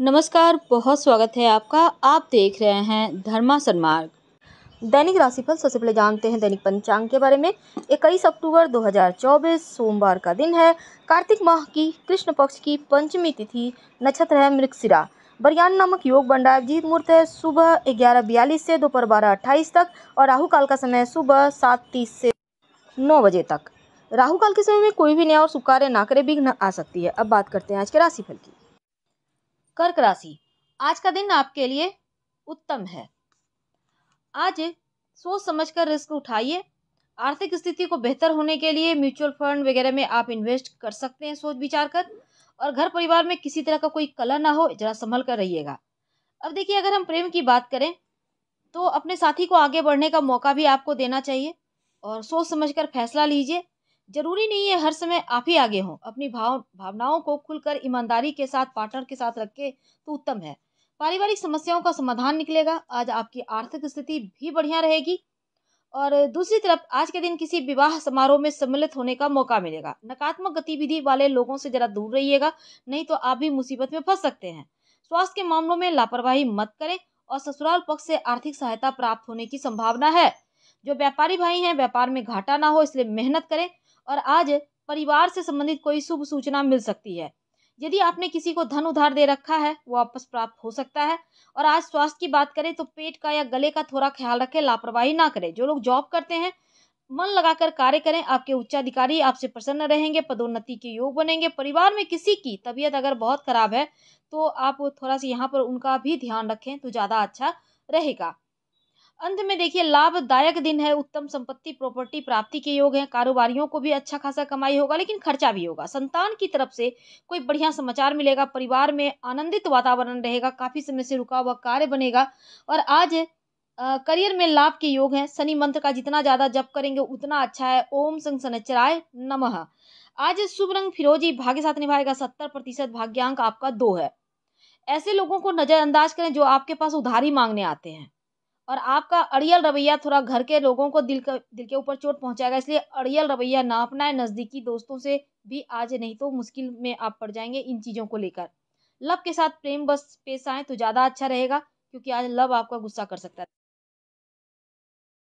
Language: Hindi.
नमस्कार बहुत स्वागत है आपका आप देख रहे हैं धर्मा सन्मार्ग दैनिक राशिफल सबसे पहले जानते हैं दैनिक पंचांग के बारे में 21 अक्टूबर 2024 सोमवार का दिन है कार्तिक माह की कृष्ण पक्ष की पंचमी तिथि नक्षत्र है मृक्षिरा बरियान नामक योग बंडार जीत मुहूर्त है सुबह ग्यारह बयालीस से दोपहर बारह अट्ठाईस तक और राहु काल का समय सुबह सात तीस से नौ बजे तक राहु काल के समय में कोई भी नया और सुकार्य नाकरे ना करे आ सकती है अब बात करते हैं आज के राशिफल की कर्क राशि आज का दिन आपके लिए उत्तम है आज सोच समझकर रिस्क उठाइए आर्थिक स्थिति को बेहतर होने के लिए म्यूचुअल फंड वगैरह में आप इन्वेस्ट कर सकते हैं सोच विचार कर और घर परिवार में किसी तरह का कोई कला ना हो जरा संभल कर रहिएगा अब देखिए अगर हम प्रेम की बात करें तो अपने साथी को आगे बढ़ने का मौका भी आपको देना चाहिए और सोच समझ कर फैसला लीजिए जरूरी नहीं है हर समय आप ही आगे हों अपनी भाव भावनाओं को खुलकर ईमानदारी के साथ पार्टनर के साथ रखें तो उत्तम है पारिवारिक समस्याओं का समाधान निकलेगा आज आपकी आर्थिक स्थिति भी बढ़िया रहेगी और दूसरी तरफ आज के दिन किसी विवाह समारोह में सम्मिलित होने का मौका मिलेगा नकारात्मक गतिविधि वाले लोगों से जरा दूर रहिएगा नहीं तो आप भी मुसीबत में फंस सकते हैं स्वास्थ्य के मामलों में लापरवाही मत करें और ससुराल पक्ष से आर्थिक सहायता प्राप्त होने की संभावना है जो व्यापारी भाई हैं व्यापार में घाटा ना हो इसलिए मेहनत करें और आज परिवार से संबंधित कोई शुभ सूचना मिल सकती है यदि आपने किसी को धन उधार दे रखा है वो वापस प्राप्त हो सकता है और आज स्वास्थ्य की बात करें तो पेट का या गले का थोड़ा ख्याल रखें लापरवाही ना करें जो लोग जॉब करते हैं मन लगाकर कार्य करें आपके उच्चाधिकारी आपसे प्रसन्न रहेंगे पदोन्नति के योग बनेंगे परिवार में किसी की तबीयत अगर बहुत खराब है तो आप थोड़ा सा यहाँ पर उनका भी ध्यान रखें तो ज़्यादा अच्छा रहेगा अंत में देखिए लाभदायक दिन है उत्तम संपत्ति प्रॉपर्टी प्राप्ति के योग हैं कारोबारियों को भी अच्छा खासा कमाई होगा लेकिन खर्चा भी होगा संतान की तरफ से कोई बढ़िया समाचार मिलेगा परिवार में आनंदित वातावरण रहेगा काफी समय से रुका हुआ कार्य बनेगा और आज आ, करियर में लाभ के योग हैं शनि मंत्र का जितना ज्यादा जप करेंगे उतना अच्छा है ओम संग सनचराय नम आज शुभ रंग फिरोजी भाग्य साथ निभाएगा सत्तर प्रतिशत भाग्यांक आपका दो है ऐसे लोगों को नजरअंदाज करें जो आपके पास उधारी मांगने आते हैं और आपका अड़ियल रवैया थोड़ा घर के लोगों को दिल का दिल के ऊपर चोट पहुंचाएगा इसलिए अड़ियल रवैया ना अपनाएं नज़दीकी दोस्तों से भी आज नहीं तो मुश्किल में आप पड़ जाएंगे इन चीज़ों को लेकर लव के साथ प्रेम बस पेश आए तो ज़्यादा अच्छा रहेगा क्योंकि आज लव आपका गुस्सा कर सकता है